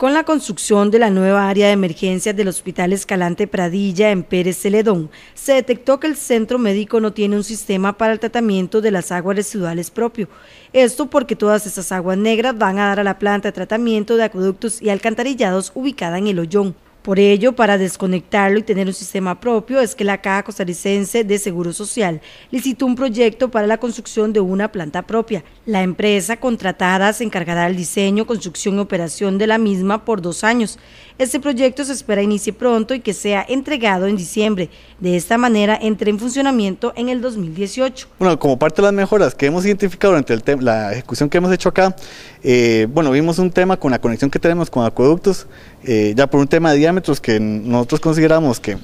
con la construcción de la nueva área de emergencias del Hospital Escalante Pradilla en Pérez Celedón, se detectó que el centro médico no tiene un sistema para el tratamiento de las aguas residuales propio. Esto porque todas esas aguas negras van a dar a la planta de tratamiento de acueductos y alcantarillados ubicada en el Hoyón. Por ello, para desconectarlo y tener un sistema propio, es que la Caja Costarricense de Seguro Social licitó un proyecto para la construcción de una planta propia. La empresa contratada se encargará del diseño, construcción y operación de la misma por dos años. Este proyecto se espera inicie pronto y que sea entregado en diciembre. De esta manera, entre en funcionamiento en el 2018. Bueno, como parte de las mejoras que hemos identificado durante la ejecución que hemos hecho acá, eh, bueno, vimos un tema con la conexión que tenemos con acueductos, eh, ya por un tema de que nosotros consideramos que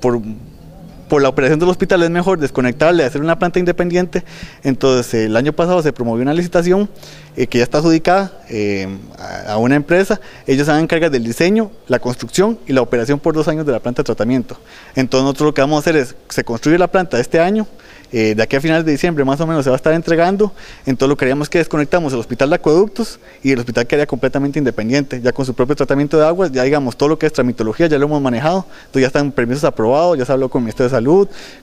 por por la operación del hospital es mejor desconectarle, hacer una planta independiente. Entonces, el año pasado se promovió una licitación eh, que ya está adjudicada eh, a una empresa. Ellos se dan encargar del diseño, la construcción y la operación por dos años de la planta de tratamiento. Entonces, nosotros lo que vamos a hacer es, se construye la planta este año, eh, de aquí a finales de diciembre más o menos se va a estar entregando. Entonces lo que haríamos es que desconectamos el hospital de acueductos y el hospital quedaría completamente independiente, ya con su propio tratamiento de aguas, ya digamos todo lo que es tramitología, ya lo hemos manejado, entonces ya están permisos aprobados, ya se habló con el Ministerio de Salud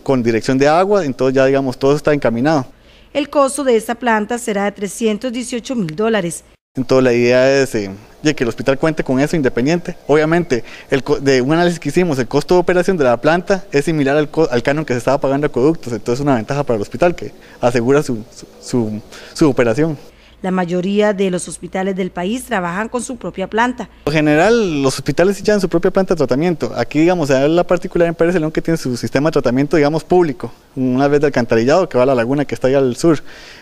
con dirección de agua, entonces ya digamos todo está encaminado. El costo de esta planta será de 318 mil dólares. Entonces la idea es eh, que el hospital cuente con eso independiente. Obviamente, el, de un análisis que hicimos, el costo de operación de la planta es similar al, canon que se estaba pagando a acueductos, entonces es una ventaja para el hospital que asegura su operación. La mayoría de los hospitales del país trabajan con su propia planta. En general, los hospitales echan su propia planta de tratamiento. Aquí, digamos, la particular en Pérez León que tiene su sistema de tratamiento, digamos, público, una vez de alcantarillado que va a la laguna que está allá al sur.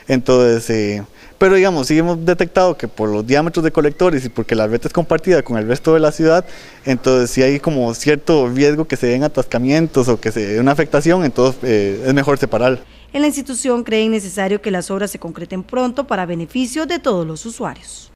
Entonces, eh, pero digamos, sí hemos detectado que por los diámetros de colectores y porque la red es compartida con el resto de la ciudad, entonces si hay como cierto riesgo que se den atascamientos o que se una afectación, entonces eh, es mejor separar. En la institución creen necesario que las obras se concreten pronto para beneficio de todos los usuarios.